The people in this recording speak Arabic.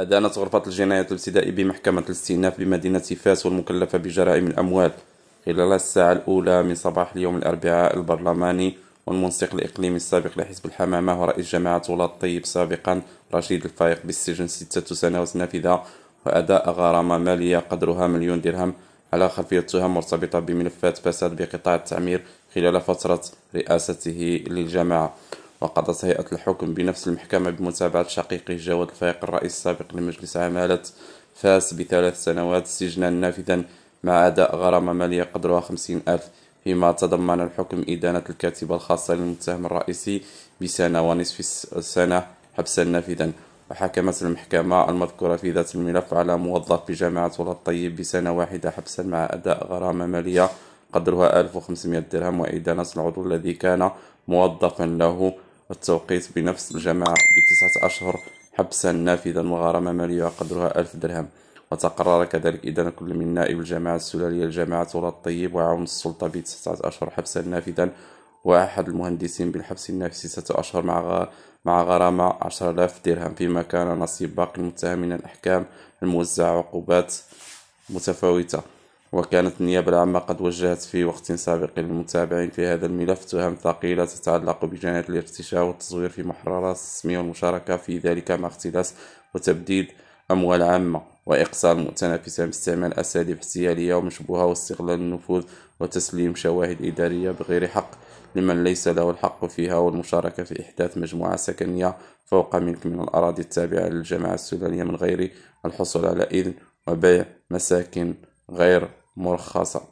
أدانت غرفة الجنايات الابتدائي بمحكمة الاستئناف بمدينة فاس والمكلفة بجرائم الأموال خلال الساعة الأولى من صباح اليوم الأربعاء البرلماني والمنسق الإقليمي السابق لحزب الحمامة ورئيس جماعة ولاد الطيب سابقا رشيد الفايق بالسجن ستة سنوات نافذة وأداء غرامة مالية قدرها مليون درهم على خلفية تهم مرتبطة بملفات فساد بقطاع التعمير خلال فترة رئاسته للجماعة وقضت هيئة الحكم بنفس المحكمة بمتابعة شقيقه جواد الفايق الرئيس السابق لمجلس عمالة فاس بثلاث سنوات سجنا نافذا مع أداء غرامة مالية قدرها خمسين ألف فيما تضمن الحكم إدانة الكاتبة الخاصة للمتهم الرئيسي بسنة ونصف سنة حبسا نافذا وحكمت المحكمة المذكورة في ذات الملف على موظف بجامعة ولد الطيب بسنة واحدة حبسا مع أداء غرامة مالية قدرها 1500 درهم وإدانة العضو الذي كان موظفا له التوقيت بنفس الجماعة بتسعة أشهر حبسا نافذا وغرامة مالية قدرها ألف درهم وتقرر كذلك إدانة كل من نائب الجماعة السلالية الجماعة ولا الطيب وعون السلطة بتسعة أشهر حبسا نافذا وأحد المهندسين بالحبس النافي ستة أشهر مع مع غرامة عشر آلاف درهم فيما كان نصيب باقي المتهمين الأحكام الموزعة عقوبات متفاوتة وكانت النيابة العامة قد وجهت في وقت سابق للمتابعين في هذا الملف تهم ثقيلة تتعلق بجنايات الارتشاء والتزوير في محررات التسمية والمشاركة في ذلك مع اختلاس وتبديد أموال عامة وإقصاء المتنافسين باستعمال أساليب احتيالية ومشبوهة واستغلال النفوذ وتسليم شواهد إدارية بغير حق لمن ليس له الحق فيها والمشاركة في إحداث مجموعة سكنية فوق ملك من الأراضي التابعة للجماعة السودانية من غير الحصول على إذن وبيع مساكن غير مرخصة